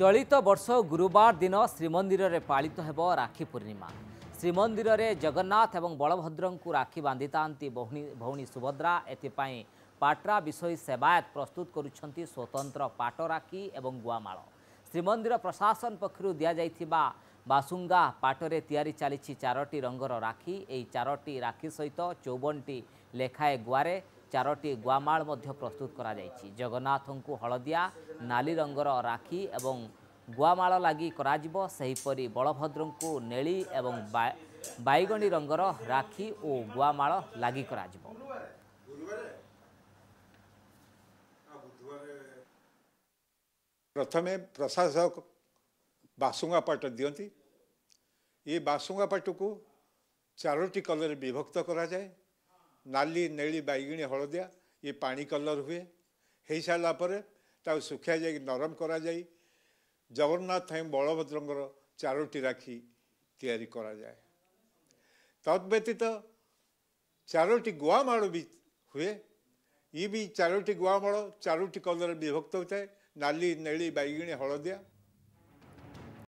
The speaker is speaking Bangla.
চলিত বর্ষ গুরুবার দিন শ্রীমন্দিরের পাড়িত হব রাখি পূর্ণিমা শ্রীমন্দিরের জগন্নাথ এবং বলভদ্র রাখি বাঁধি থাকে ভৌণী সুভদ্রা এথিপাই পাটরা বিষয় সেবায়ত প্রস্তুত করছেন স্বতন্ত্র পাট রাখি এবং গুয়ামাড় শ্রীমন্দির প্রশাসন পক্ষর দিয়াযাই বাসুঙ্গা পাটরে তিয়ারি চালিছি চারটি রঙর রাখি এই চারটি রাখি সহ চৌবনটি লেখায় গুয়ারে ଚାରୋଟି ଗୁଆମାଳ ମଧ୍ୟ ପ୍ରସ୍ତୁତ କରାଯାଇଛି ଜଗନ୍ନାଥଙ୍କୁ ହଳଦିଆ ନାଲି ରଙ୍ଗର ରାକ୍ଷୀ ଏବଂ ଗୁଆମାଳ ଲାଗି କରାଯିବ ସେହିପରି ବଳଭଦ୍ରଙ୍କୁ ନେଳି ଏବଂ ବାଇଗଣୀ ରଙ୍ଗର ରାକ୍ଷୀ ଓ ଗୁଆମାଳ ଲାଗି କରାଯିବ ପ୍ରଥମେ ପ୍ରଶାସକ ବାସୁଙ୍ଗା ପାଟ ଦିଅନ୍ତି ଏ ବାସୁଙ୍ଗା ପାଟକୁ ଚାରୋଟି କଲରେ ବିଭକ୍ତ କରାଯାଏ ନାଲି ନେଳି ବାଇଗିଣି ହଳଦିଆ ଇଏ ପାଣି କଲର୍ ହୁଏ ହୋଇସାରିଲା ପରେ ତାକୁ ଯାଇକି ନରମ କରାଯାଇ ଜଗନ୍ନାଥ ଏବଂ ବଳଭଦ୍ରଙ୍କର ଚାରୋଟି ରାକ୍ଷୀ ତିଆରି କରାଯାଏ ତତ୍ବ୍ୟତୀତ ଚାରୋଟି ଗୁଆମାଳ ବି ହୁଏ ଇଏ ବି ଚାରୋଟି ଗୁଆମାଳ ଚାରୋଟି କଲର୍ ବିଭକ୍ତ ହୋଇଥାଏ ନାଲି ନେଳି ବାଇଗିଣି ହଳଦିଆ